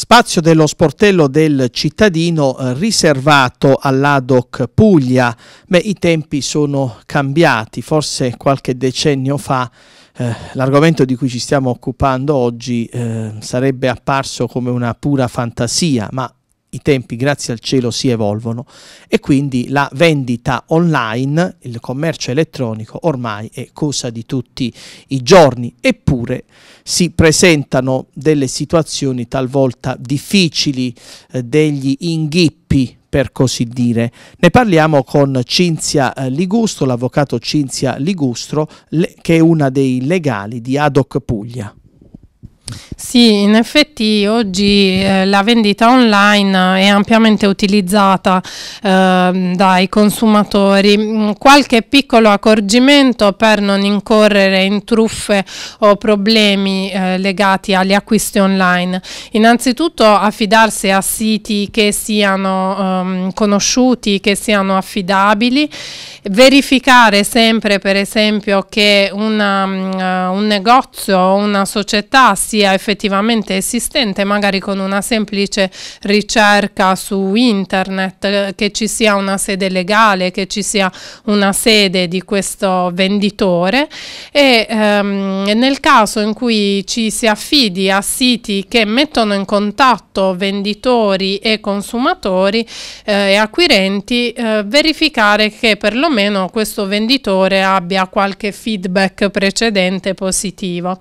Spazio dello sportello del cittadino eh, riservato all'ADOC Puglia. Beh, i tempi sono cambiati, forse qualche decennio fa eh, l'argomento di cui ci stiamo occupando oggi eh, sarebbe apparso come una pura fantasia, ma i tempi grazie al cielo si evolvono e quindi la vendita online, il commercio elettronico ormai è cosa di tutti i giorni, eppure si presentano delle situazioni talvolta difficili, eh, degli inghippi per così dire. Ne parliamo con Cinzia eh, Ligusto, l'avvocato Cinzia Ligustro, che è una dei legali di Adoc Puglia. Sì, in effetti oggi eh, la vendita online è ampiamente utilizzata eh, dai consumatori. Mm, qualche piccolo accorgimento per non incorrere in truffe o problemi eh, legati agli acquisti online. Innanzitutto affidarsi a siti che siano ehm, conosciuti, che siano affidabili, verificare sempre per esempio che una, um, un negozio o una società sia sia effettivamente esistente, magari con una semplice ricerca su internet, che ci sia una sede legale, che ci sia una sede di questo venditore e ehm, nel caso in cui ci si affidi a siti che mettono in contatto venditori e consumatori eh, e acquirenti, eh, verificare che perlomeno questo venditore abbia qualche feedback precedente positivo.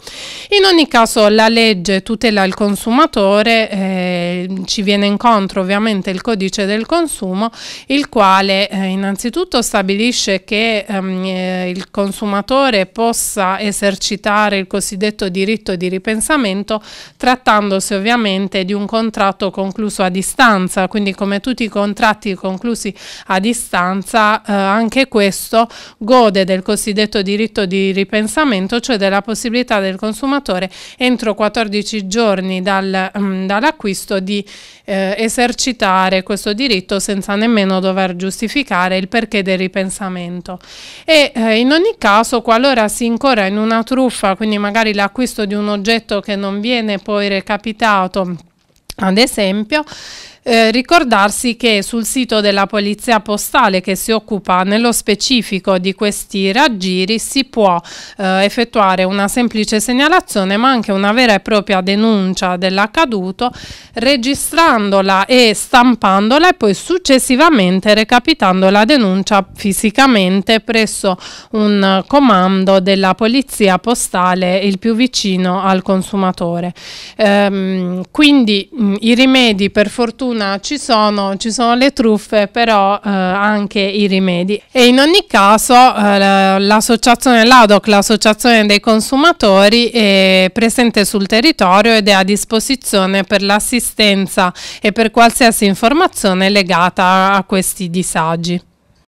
In ogni caso la legge tutela il consumatore, eh, ci viene incontro ovviamente il codice del consumo, il quale eh, innanzitutto stabilisce che ehm, eh, il consumatore possa esercitare il cosiddetto diritto di ripensamento trattandosi ovviamente di un contratto concluso a distanza, quindi come tutti i contratti conclusi a distanza eh, anche questo gode del cosiddetto diritto di ripensamento, cioè della possibilità del consumatore entro 14 giorni dal, mm, dall'acquisto di eh, esercitare questo diritto senza nemmeno dover giustificare il perché del ripensamento. E eh, in ogni caso, qualora si incorra in una truffa, quindi magari l'acquisto di un oggetto che non viene poi recapitato, ad esempio, eh, ricordarsi che sul sito della Polizia Postale che si occupa nello specifico di questi raggiri si può eh, effettuare una semplice segnalazione ma anche una vera e propria denuncia dell'accaduto registrandola e stampandola e poi successivamente recapitando la denuncia fisicamente presso un comando della Polizia Postale il più vicino al consumatore. Ehm, quindi i rimedi per fortuna fortuna ci sono, ci sono le truffe, però eh, anche i rimedi. E in ogni caso eh, l'associazione LADOC, l'associazione dei consumatori, è presente sul territorio ed è a disposizione per l'assistenza e per qualsiasi informazione legata a questi disagi.